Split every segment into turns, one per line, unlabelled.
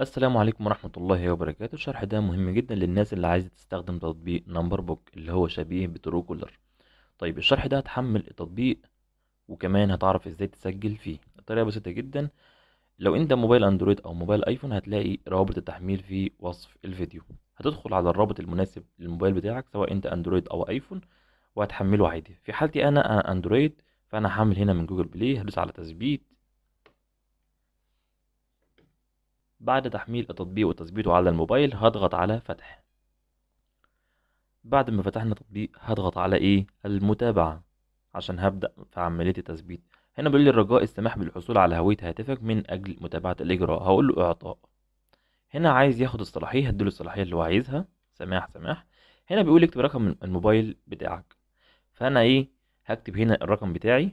السلام عليكم ورحمة الله وبركاته الشرح ده مهم جدا للناس اللي عايزة تستخدم تطبيق نمبر بوك اللي هو شبيه بترو كولر طيب الشرح ده هتحمل التطبيق وكمان هتعرف ازاي تسجل فيه الطريقة بسيطة جدا لو انت موبايل اندرويد او موبايل ايفون هتلاقي رابط التحميل في وصف الفيديو هتدخل على الرابط المناسب للموبايل بتاعك سواء انت اندرويد او ايفون وهتحمله عادي في حالتي انا انا اندرويد فانا هحمل هنا من جوجل بلاي هدوس على تثبيت بعد تحميل التطبيق وتثبيته على الموبايل هضغط على فتح بعد ما فتحنا التطبيق هضغط على ايه المتابعة عشان هبدأ في عملية التثبيت هنا بيقول لي الرجاء السماح بالحصول على هوية هاتفك من أجل متابعة الإجراء هقول له إعطاء هنا عايز ياخد الصلاحية هديله الصلاحية اللي هو عايزها سماح سماح هنا بيقول اكتب رقم الموبايل بتاعك فأنا ايه هكتب هنا الرقم بتاعي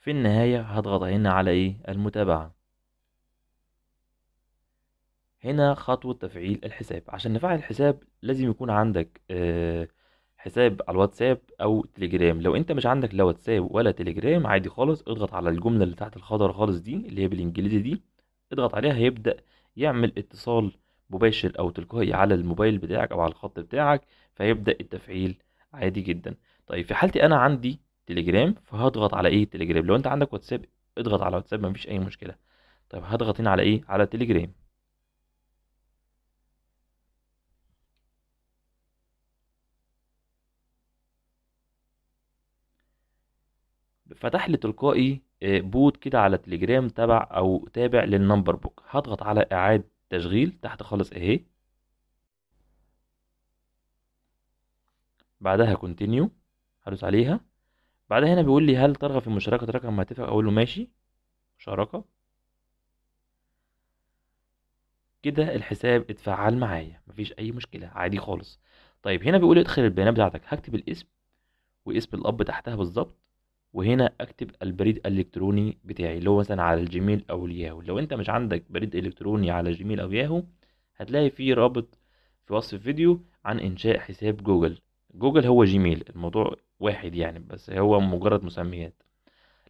في النهاية هضغط هنا على ايه المتابعة هنا خطوة تفعيل الحساب عشان نفعل الحساب لازم يكون عندك آه، حساب على الواتساب او تليجرام لو انت مش عندك لا واتساب ولا تليجرام عادي خالص اضغط على الجملة اللي تحت الخضر خالص دي اللي هي بالانجليزي دي اضغط عليها هيبدأ يعمل اتصال مباشر او تلقائي على الموبايل بتاعك او على الخط بتاعك فيبدأ التفعيل عادي جدا طيب في حالتي انا عندي تليجرام فهضغط على ايه تليجرام لو انت عندك واتساب اضغط على واتساب مفيش اي مشكله طيب هضغط هنا على ايه على تليجرام فتح لي تلقائي آه، بوت كده على تليجرام تبع او تابع للنمبر بوك هضغط على اعاده تشغيل تحت خالص اهي بعدها كونتينيو هدوس عليها بعدها هنا بيقول لي هل ترغب في مشاركه رقم هاتفك اقول له ماشي مشاركه كده الحساب اتفعل معايا مفيش اي مشكله عادي خالص طيب هنا بيقول لي ادخل البيانات بتاعتك هكتب الاسم واسم الاب تحتها بالظبط وهنا اكتب البريد الالكتروني بتاعي اللي هو مثلا على الجيميل او الياهو لو انت مش عندك بريد الكتروني على جيميل او ياهو هتلاقي فيه رابط في وصف الفيديو عن انشاء حساب جوجل جوجل هو جيميل الموضوع واحد يعني بس هو مجرد مسميات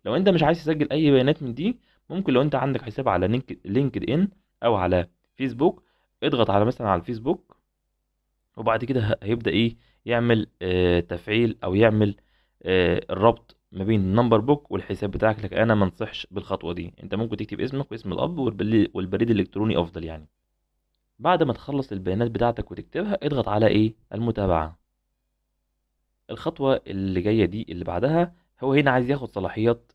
لو انت مش عايز تسجل اي بيانات من دي ممكن لو انت عندك حساب على لينكد ان او على فيسبوك اضغط على مثلا على الفيسبوك وبعد كده هيبدا ايه يعمل آه تفعيل او يعمل آه الربط ما بين النمبر بوك والحساب بتاعك لك انا ما انصحش بالخطوه دي انت ممكن تكتب اسمك واسم الاب والبريد الالكتروني افضل يعني بعد ما تخلص البيانات بتاعتك وتكتبها اضغط على ايه المتابعه الخطوه اللي جايه دي اللي بعدها هو هنا عايز ياخد صلاحيات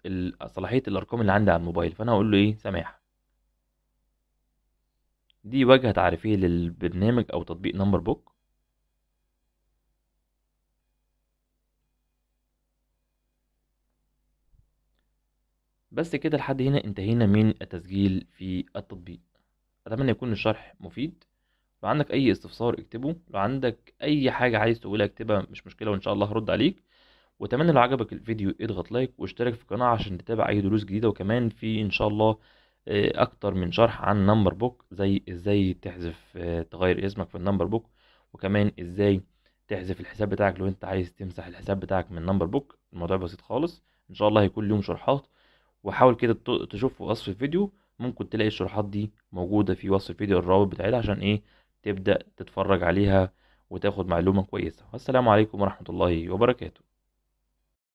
صلاحيه الارقام اللي عندي على الموبايل فانا هقول له ايه سماح دي واجهه تعريفيه للبرنامج او تطبيق نمبر بوك بس كده لحد هنا انتهينا من التسجيل في التطبيق اتمنى يكون الشرح مفيد لو عندك اي استفسار اكتبه لو عندك اي حاجه عايز تقولها اكتبها مش مشكله وان شاء الله هرد عليك واتمنى لو عجبك الفيديو اضغط لايك واشترك في القناه عشان تتابع اي دروس جديده وكمان في ان شاء الله آه، اكتر من شرح عن نمبر بوك زي ازاي تحذف آه، تغير اسمك في النمبر بوك وكمان ازاي تحذف الحساب بتاعك لو انت عايز تمسح الحساب بتاعك من نمبر بوك الموضوع بسيط خالص ان شاء الله هيكون ليهم شرحات وحاول كده تشوف وصف الفيديو ممكن تلاقي الشروحات دي موجودة في وصف الفيديو الرابط بتاعتها عشان ايه تبدأ تتفرج عليها وتاخد معلومة كويسة والسلام عليكم ورحمة الله وبركاته